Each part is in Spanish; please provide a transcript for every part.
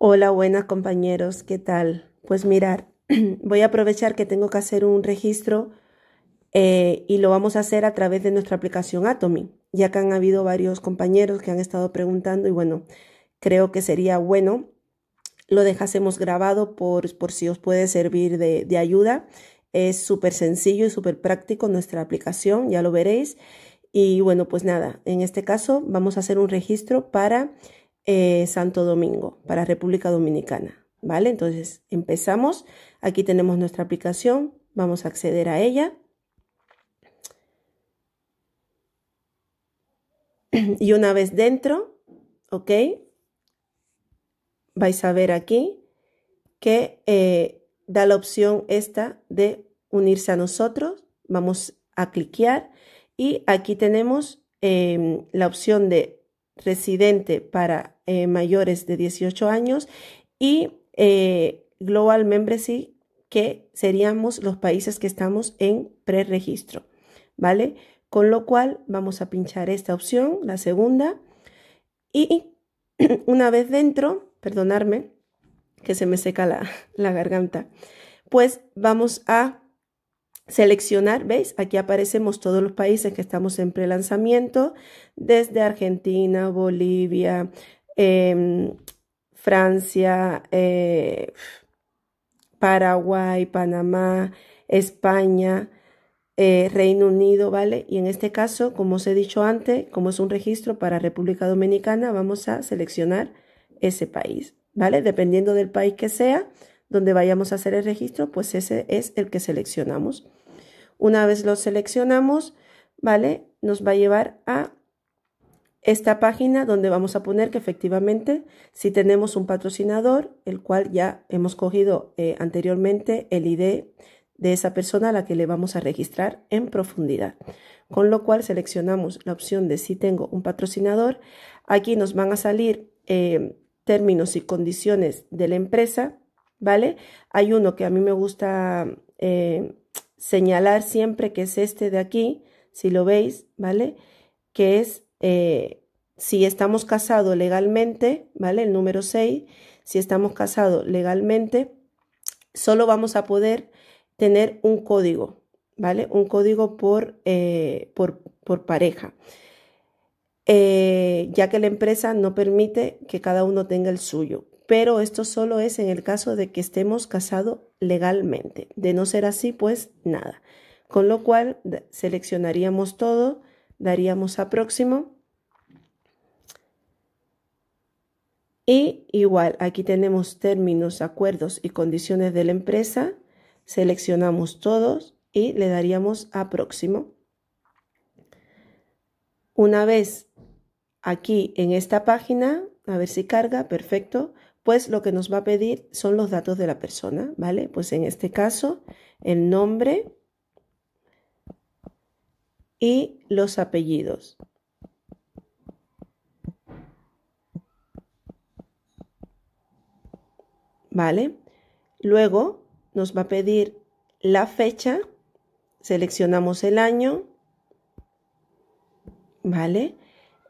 Hola, buenas compañeros, ¿qué tal? Pues mirar, voy a aprovechar que tengo que hacer un registro eh, y lo vamos a hacer a través de nuestra aplicación Atomy, ya que han habido varios compañeros que han estado preguntando y bueno, creo que sería bueno lo dejásemos grabado por, por si os puede servir de, de ayuda. Es súper sencillo y súper práctico nuestra aplicación, ya lo veréis. Y bueno, pues nada, en este caso vamos a hacer un registro para eh, Santo Domingo, para República Dominicana. ¿Vale? Entonces empezamos. Aquí tenemos nuestra aplicación. Vamos a acceder a ella. Y una vez dentro, ¿ok? Vais a ver aquí que eh, da la opción esta de unirse a nosotros. Vamos a cliquear y aquí tenemos eh, la opción de residente para eh, mayores de 18 años y eh, Global Membership, que seríamos los países que estamos en preregistro, ¿vale? Con lo cual vamos a pinchar esta opción, la segunda, y una vez dentro, perdonarme que se me seca la, la garganta, pues vamos a seleccionar, ¿veis? Aquí aparecemos todos los países que estamos en prelanzamiento, desde Argentina, Bolivia, Em, Francia, eh, Paraguay, Panamá, España, eh, Reino Unido, ¿vale? Y en este caso, como os he dicho antes, como es un registro para República Dominicana, vamos a seleccionar ese país, ¿vale? Dependiendo del país que sea, donde vayamos a hacer el registro, pues ese es el que seleccionamos. Una vez lo seleccionamos, ¿vale? Nos va a llevar a esta página donde vamos a poner que efectivamente si tenemos un patrocinador, el cual ya hemos cogido eh, anteriormente el ID de esa persona a la que le vamos a registrar en profundidad. Con lo cual seleccionamos la opción de si tengo un patrocinador. Aquí nos van a salir eh, términos y condiciones de la empresa, ¿vale? Hay uno que a mí me gusta eh, señalar siempre que es este de aquí, si lo veis, ¿vale? Que es eh, si estamos casados legalmente, ¿vale? El número 6, si estamos casados legalmente, solo vamos a poder tener un código, ¿vale? Un código por, eh, por, pareja, eh, ya que la empresa no permite que cada uno tenga el suyo. Pero esto solo es en el caso de que estemos casados legalmente. De no ser así, pues nada. Con lo cual seleccionaríamos todo daríamos a próximo. Y igual, aquí tenemos términos, acuerdos y condiciones de la empresa. Seleccionamos todos y le daríamos a próximo. Una vez aquí en esta página, a ver si carga, perfecto, pues lo que nos va a pedir son los datos de la persona, ¿vale? Pues en este caso, el nombre, y los apellidos. ¿Vale? Luego nos va a pedir la fecha, seleccionamos el año, ¿vale?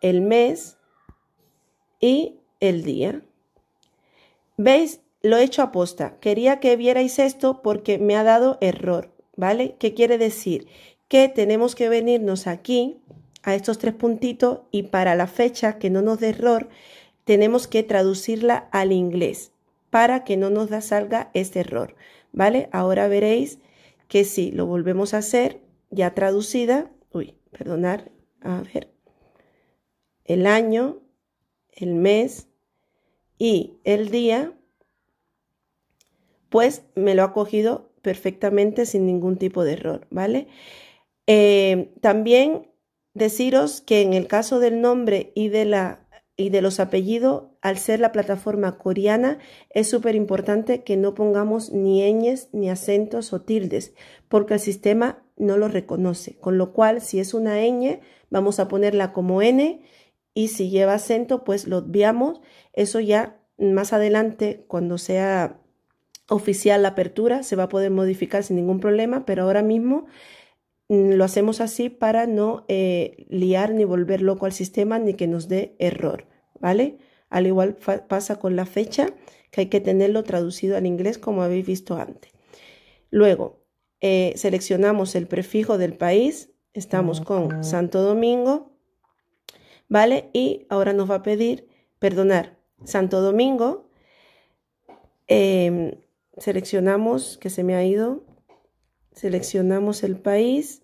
El mes y el día. ¿Veis? Lo he hecho aposta. Quería que vierais esto porque me ha dado error, ¿vale? ¿Qué quiere decir? que tenemos que venirnos aquí a estos tres puntitos y para la fecha que no nos dé error, tenemos que traducirla al inglés para que no nos da salga este error, ¿vale? Ahora veréis que si lo volvemos a hacer ya traducida, uy, perdonar, a ver, el año, el mes y el día, pues me lo ha cogido perfectamente sin ningún tipo de error, ¿vale? Eh, también deciros que en el caso del nombre y de, la, y de los apellidos, al ser la plataforma coreana, es súper importante que no pongamos ni ñes, ni acentos o tildes, porque el sistema no lo reconoce. Con lo cual, si es una ñ, vamos a ponerla como n y si lleva acento, pues lo obviamos. Eso ya más adelante, cuando sea oficial la apertura, se va a poder modificar sin ningún problema, pero ahora mismo Mm, lo hacemos así para no eh, liar ni volver loco al sistema ni que nos dé error, ¿vale? Al igual pasa con la fecha, que hay que tenerlo traducido al inglés como habéis visto antes. Luego, eh, seleccionamos el prefijo del país, estamos con Santo Domingo, ¿vale? Y ahora nos va a pedir, perdonar, Santo Domingo, em, seleccionamos, que se me ha ido, Seleccionamos el país.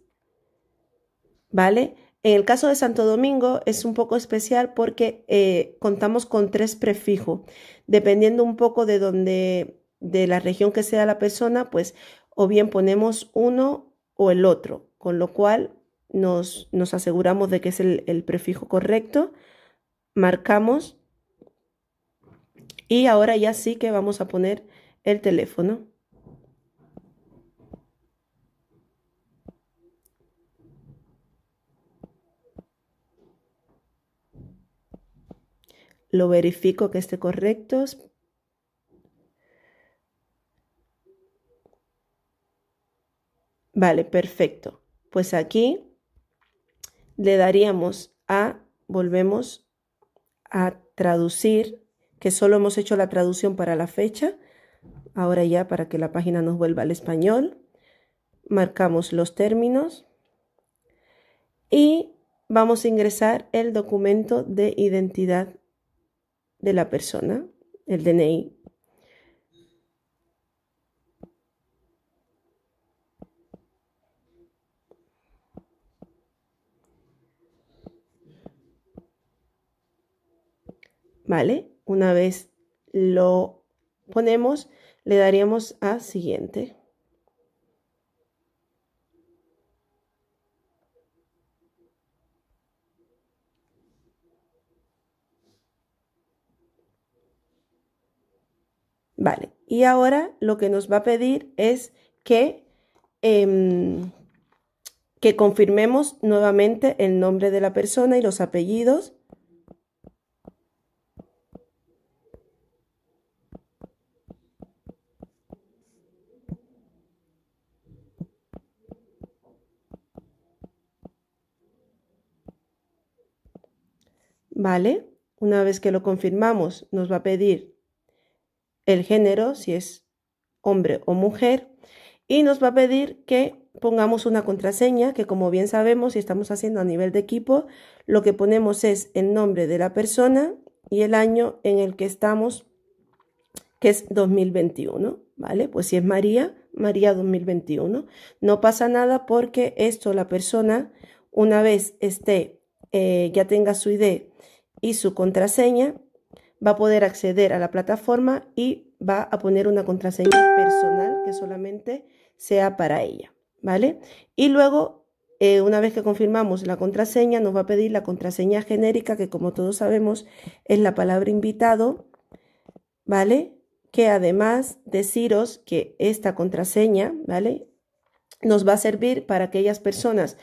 ¿Vale? En el caso de Santo Domingo es un poco especial porque eh, contamos con tres prefijos. Dependiendo un poco de donde, de la región que sea la persona, pues o bien ponemos uno o el otro, con lo cual nos, nos aseguramos de que es el prefijo correcto, marcamos y ahora ya sí que vamos a poner el teléfono. lo verifico que esté correcto. Vale, perfecto. Pues aquí le daríamos a, volvemos a traducir, que solo hemos hecho la traducción para la fecha, ahora ya para que la página nos vuelva al español, marcamos los términos y vamos a ingresar el documento de identidad de la persona, el DNI. ¿Vale? Una vez lo ponemos, le daríamos a siguiente. Y ahora lo que nos va a pedir es que, em, que confirmemos nuevamente el nombre de la persona y los apellidos. ¿Vale? Una vez que lo confirmamos, nos va a pedir el género, si es hombre o mujer, y nos va a pedir que pongamos una contraseña que como bien sabemos y estamos haciendo a nivel de equipo, lo que ponemos es el nombre de la persona y el año en el que estamos, que es 2021, ¿vale? Pues si es María, María 2021. No pasa nada porque esto la persona, una vez esté, eh, ya tenga su ID y su contraseña, va a poder acceder a la plataforma y va a poner una contraseña personal que solamente sea para ella, ¿vale? Y luego, eh, una vez que confirmamos la contraseña, nos va a pedir la contraseña genérica, que como todos sabemos es la palabra invitado, ¿vale? Que además deciros que esta contraseña, ¿vale? nos va a servir para aquellas personas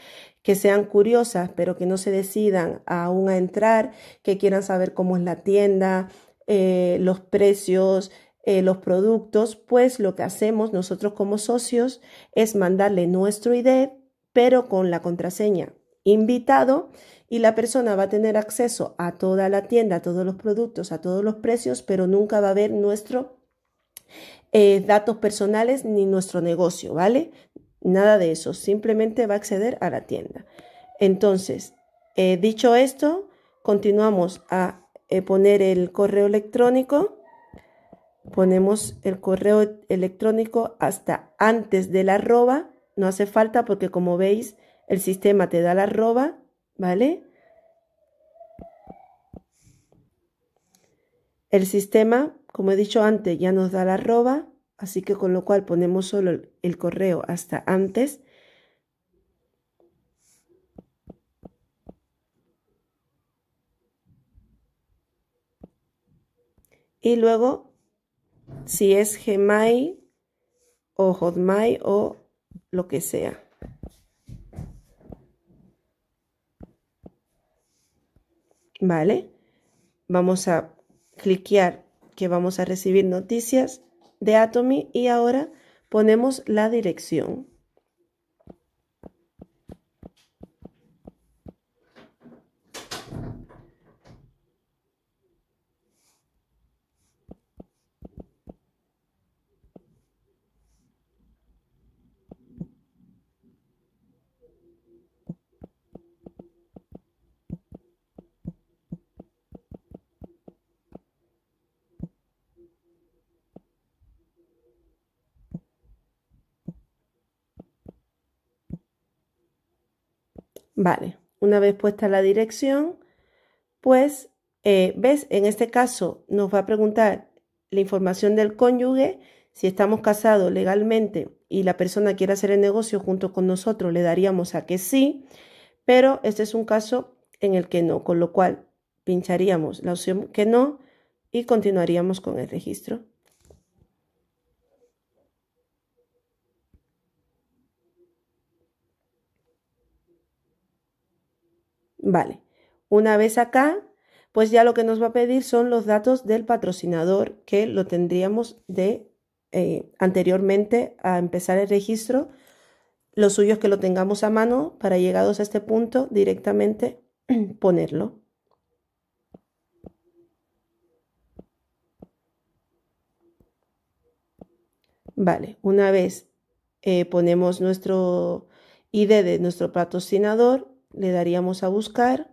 que sean curiosas, pero que no se decidan aún a entrar, que quieran saber cómo es la tienda, eh, los precios, eh, los productos, pues lo que hacemos nosotros como socios es mandarle nuestro ID, pero con la contraseña invitado y la persona va a tener acceso a toda la tienda, a todos los productos, a todos los precios, pero nunca va a ver nuestro eh, datos personales ni nuestro negocio, ¿vale? Nada de eso, simplemente va a acceder a la tienda. Entonces, eh, dicho esto, continuamos a eh, poner el correo electrónico. Ponemos el correo electrónico hasta antes del arroba. No hace falta porque como veis, el sistema te da la arroba, ¿vale? El sistema, como he dicho antes, ya nos da la arroba. Así que con lo cual ponemos solo el correo hasta antes. Y luego, si es Gmail o Hotmail o lo que sea. ¿Vale? Vamos a cliquear que vamos a recibir noticias de Atomy y ahora ponemos la dirección. Vale, una vez puesta la dirección, pues, eh, ¿ves? En este caso nos va a preguntar la información del cónyuge, si estamos casados legalmente y la persona quiere hacer el negocio junto con nosotros, le daríamos a que sí, pero este es un caso en el que no, con lo cual pincharíamos la opción que no y continuaríamos con el registro. Vale, una vez acá, pues ya lo que nos va a pedir son los datos del patrocinador que lo tendríamos de eh, anteriormente a empezar el registro. los suyos que lo tengamos a mano para llegados a este punto directamente ponerlo. Vale, una vez eh, ponemos nuestro ID de nuestro patrocinador, le daríamos a buscar.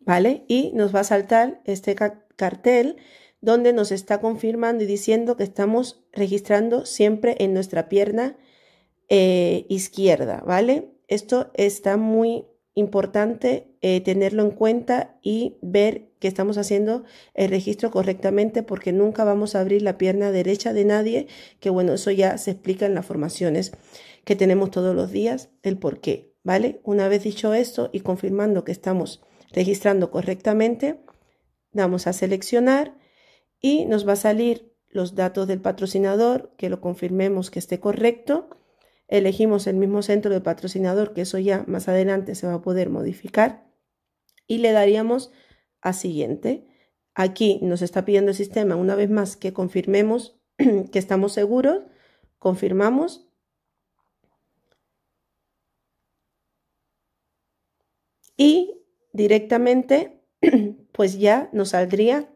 ¿Vale? Y nos va a saltar este cartel donde nos está confirmando y diciendo que estamos registrando siempre en nuestra pierna eh, izquierda, ¿vale? Esto está muy importante eh, tenerlo en cuenta y ver que estamos haciendo el registro correctamente porque nunca vamos a abrir la pierna derecha de nadie, que bueno, eso ya se explica en las formaciones que tenemos todos los días, el por qué, ¿vale? Una vez dicho esto y confirmando que estamos registrando correctamente, damos a seleccionar y nos va a salir los datos del patrocinador, que lo confirmemos que esté correcto elegimos el mismo centro de patrocinador, que eso ya más adelante se va a poder modificar, y le daríamos a siguiente. Aquí nos está pidiendo el sistema una vez más que confirmemos que estamos seguros, confirmamos. Y directamente, pues ya nos saldría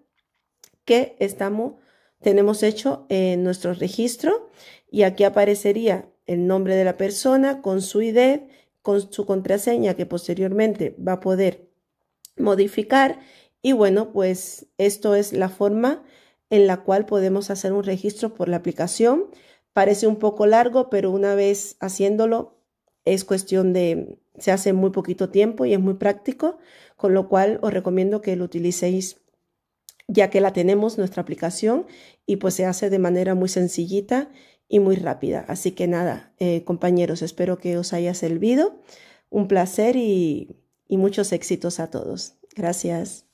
que estamos, tenemos hecho eh, nuestro registro y aquí aparecería el nombre de la persona con su ID, con su contraseña que posteriormente va a poder modificar. Y bueno, pues esto es la forma en la cual podemos hacer un registro por la aplicación. Parece un poco largo, pero una vez haciéndolo es cuestión de, se hace muy poquito tiempo y es muy práctico, con lo cual os recomiendo que lo utilicéis ya que la tenemos nuestra aplicación y pues se hace de manera muy sencillita y muy rápida. Así que nada, eh, compañeros, espero que os haya servido. Un placer y, y muchos éxitos a todos. Gracias.